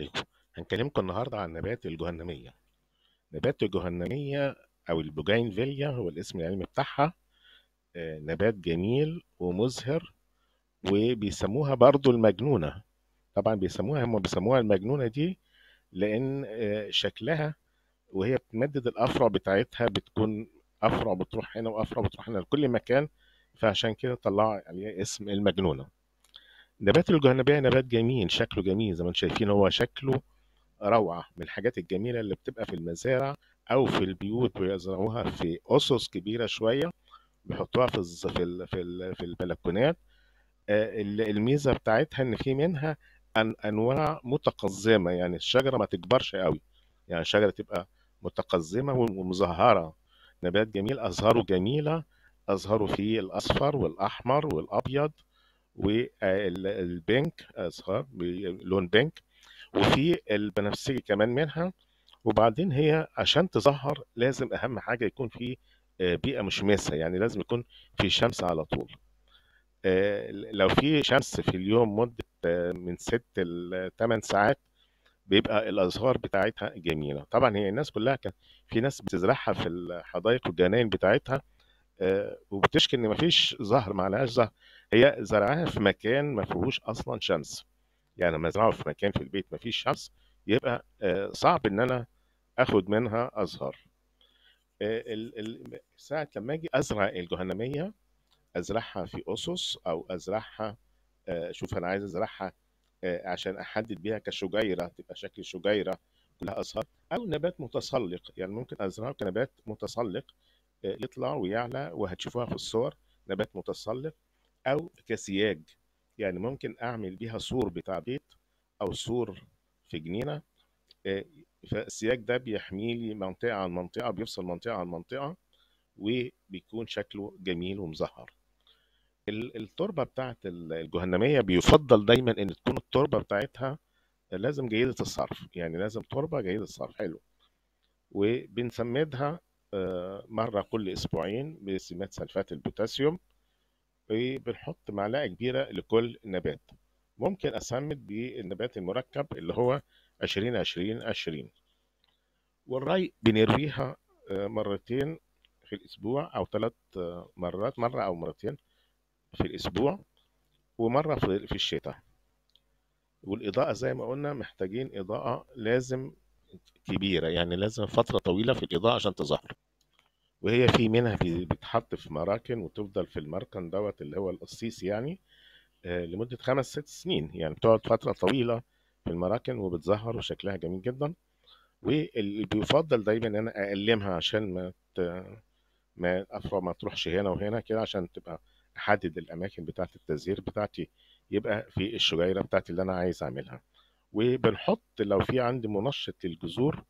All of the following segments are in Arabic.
عليكم هنكلمكم النهارده عن نبات الجهنمية نبات الجهنمية أو البوجين فيليا هو الاسم العلمي بتاعها آه، نبات جميل ومزهر وبيسموها برضو المجنونة طبعا بيسموها هم بيسموها المجنونة دي لأن آه، شكلها وهي بتمدد الأفرع بتاعتها بتكون أفرع بتروح هنا وأفرع بتروح هنا لكل مكان فعشان كده طلعوا عليها اسم المجنونة نبات الجهنبية نبات جميل شكله جميل زي ما انتم شايفين هو شكله روعة من الحاجات الجميلة اللي بتبقى في المزارع أو في البيوت بيزرعوها في أسس كبيرة شوية بيحطوها في الز... في ال... في, ال... في البلكونات آه، الميزة بتاعتها إن في منها أن... أنواع متقزمة يعني الشجرة ما تكبرش قوي يعني الشجرة تبقى متقزمة ومزهرة نبات جميل أزهاره جميلة أزهاره فيه الأصفر والأحمر والأبيض والبنك اصغر آه، لون بينك وفي البنفسجي كمان منها وبعدين هي عشان تظهر لازم اهم حاجه يكون في آه، بيئه مشمسه يعني لازم يكون في شمس على طول آه، لو في شمس في اليوم مده من 6 ل 8 ساعات بيبقى الازهار بتاعتها جميله طبعا هي الناس كلها كان في ناس بتزرعها في الحدائق والجناين بتاعتها آه، وبتشكي ان مفيش زهر ما عليهاش زهر هي زرعها في مكان ما فيهوش اصلا شمس يعني لما ازرعه في مكان في البيت ما فيش شمس يبقى آه، صعب ان انا اخد منها ازهار آه، ساعة لما اجي ازرع الجهنمية ازرعها في اسس او ازرعها شوف انا عايز ازرعها عشان احدد بيها كشجيره تبقى شكل شجيره كلها ازهار او نبات متسلق يعني ممكن ازرعه كنبات متسلق يطلع ويعلى وهتشوفوها في الصور نبات متسلق او كسياج يعني ممكن اعمل بيها سور بتاع بيت او سور في جنينه آه، فالسياج ده بيحمي لي منطقه عن منطقه بيفصل منطقه عن منطقه وبيكون شكله جميل ومزهر التربه بتاعت الجهنميه بيفضل دايما ان تكون التربه بتاعتها لازم جيده الصرف يعني لازم تربه جيده الصرف حلو وبنسمدها آه، مرة كل أسبوعين بسمات سلفات البوتاسيوم وبنحط معلقة كبيرة لكل نبات ممكن أسمد بالنبات المركب اللي هو عشرين عشرين عشرين والري بنرويها آه، مرتين في الأسبوع أو ثلاث آه، مرات مرة أو مرتين في الأسبوع ومرة في الشتاء والإضاءة زي ما قلنا محتاجين إضاءة لازم كبيره يعني لازم فتره طويله في الاضاءه عشان تظهر وهي في منها بتتحط في مراكن وتفضل في المركن دوت اللي هو القصيص يعني آه، لمده خمس ست سنين يعني بتقعد فتره طويله في المراكن وبتظهر وشكلها جميل جدا واللي بيفضل دايما ان انا اقلمها عشان ما ت... ما افرع ما تروحش هنا وهنا كده عشان تبقى احدد الاماكن بتاعه التزهير بتاعتي يبقى في الشجيره بتاعتي اللي انا عايز اعملها وبنحط لو في عندي منشط للجذور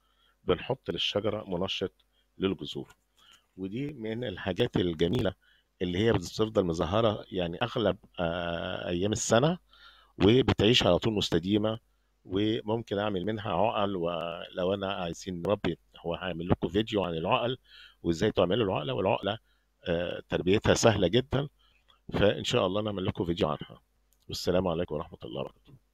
بنحط للشجرة منشط للجذور ودي من الحاجات الجميلة اللي هي بتفضل مظهرة يعني أغلب آه، أيام السنة وبتعيش على طول مستديمة وممكن أعمل منها عقل ولو أنا عايزين نربي هو هعمل لكم فيديو عن العقل وإزاي تعملوا العقلة والعقلة آه، تربيتها سهلة جدا فإن شاء الله نعمل لكم فيديو عنها والسلام عليكم ورحمة الله وبركاته